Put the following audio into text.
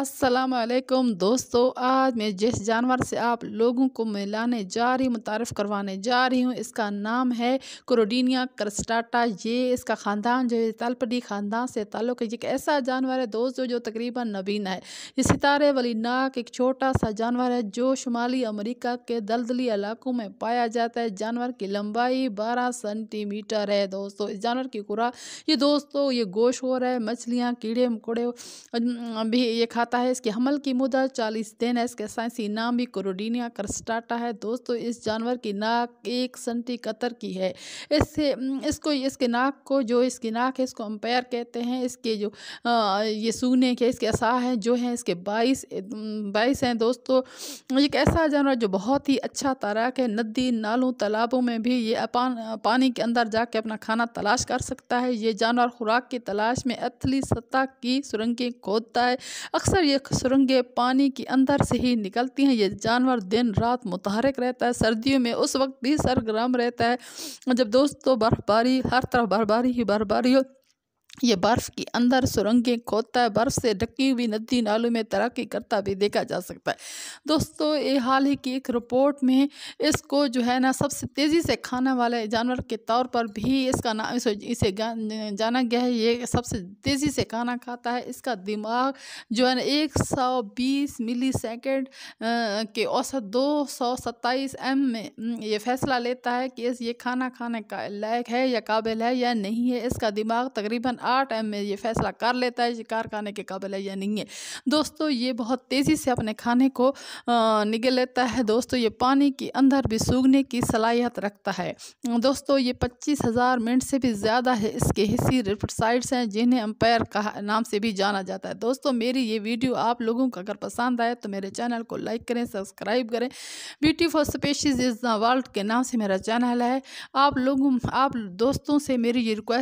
असलकम दोस्तों आज मैं जिस जानवर से आप लोगों को मिलाने जा रही हूँ मुतारफ़ करवाने जा रही हूँ इसका नाम है क्रोडीनिया करस्टाटा ये इसका ख़ानदान जो है तलपडी ख़ानदान से ताल्लुक़ है ये एक ऐसा जानवर है दोस्तों जो तकरीबन नबीन है ये सितारे वाली नाक एक छोटा सा जानवर है जो शुमाली अमरीका के दलदली इलाकों में पाया जाता है जानवर की लंबाई बारह सेंटीमीटर है दोस्तों इस जानवर की खुराक ये दोस्तों ये गोश हो रहा है मछलियाँ कीड़े मकोड़े भी ये खा दिखाता है इसके हमल की मुदत चालीस दिन है इसका साइंसी नाम भी कोरोडिनिया करस्टाटा है दोस्तों इस जानवर की नाक एक सेंटी कतर की है इससे इसको इसके नाक को जो इसकी नाक है इसको अम्पायर कहते हैं इसके जो आ, ये सूने के इसके असा हैं जो हैं इसके बाईस बाईस हैं दोस्तों एक ऐसा जानवर जो बहुत ही अच्छा तैराक है नदी नालों तालाबों में भी ये अपान पानी के अंदर जाके अपना खाना तलाश कर सकता है ये जानवर खुराक की तलाश में अथली सतह की सुरंगी खोदता है अक्सर अक्सर ये सुरंगें पानी के अंदर से ही निकलती हैं ये जानवर दिन रात मुतहरक रहता है सर्दियों में उस वक्त भी सरगर्म रहता है जब दोस्तों बर्फ़बारी हर तरफ बर्फबारी ही बर्फबारी हो ये बर्फ़ के अंदर सुरंगें खोदता है बर्फ़ से ढकी हुई नदी नालों में तैराकी करता भी देखा जा सकता है दोस्तों ये हाल ही की एक रिपोर्ट में इसको जो है ना सबसे तेज़ी से खाने वाले जानवर के तौर पर भी इसका नाम इसे इसे जाना गया है ये सबसे तेज़ी से खाना खाता है इसका दिमाग जो है ना एक सौ बीस मिली सेकेंड के औसत दो सौ सत्ताईस एम में ये फैसला लेता है कि इस ये खाना खाने का लायक है या काबिल है या नहीं है इसका दिमाग तकरीबन आठ एम में ये फैसला कर लेता है शिकार खाने के काबिल है या नहीं है दोस्तों ये बहुत तेज़ी से अपने खाने को निगल लेता है दोस्तों ये पानी के अंदर भी सूखने की सलाहियत रखता है दोस्तों ये पच्चीस हज़ार मिनट से भी ज़्यादा है इसके हिस्से रिपसाइड्स हैं जिन्हें अम्पायर का नाम से भी जाना जाता है दोस्तों मेरी ये वीडियो आप लोगों को अगर पसंद आए तो मेरे चैनल को लाइक करें सब्सक्राइब करें beauty for species is the world के नाम से मेरा चैनल है आप लोगों आप दोस्तों से मेरी ये रिक्वेस्ट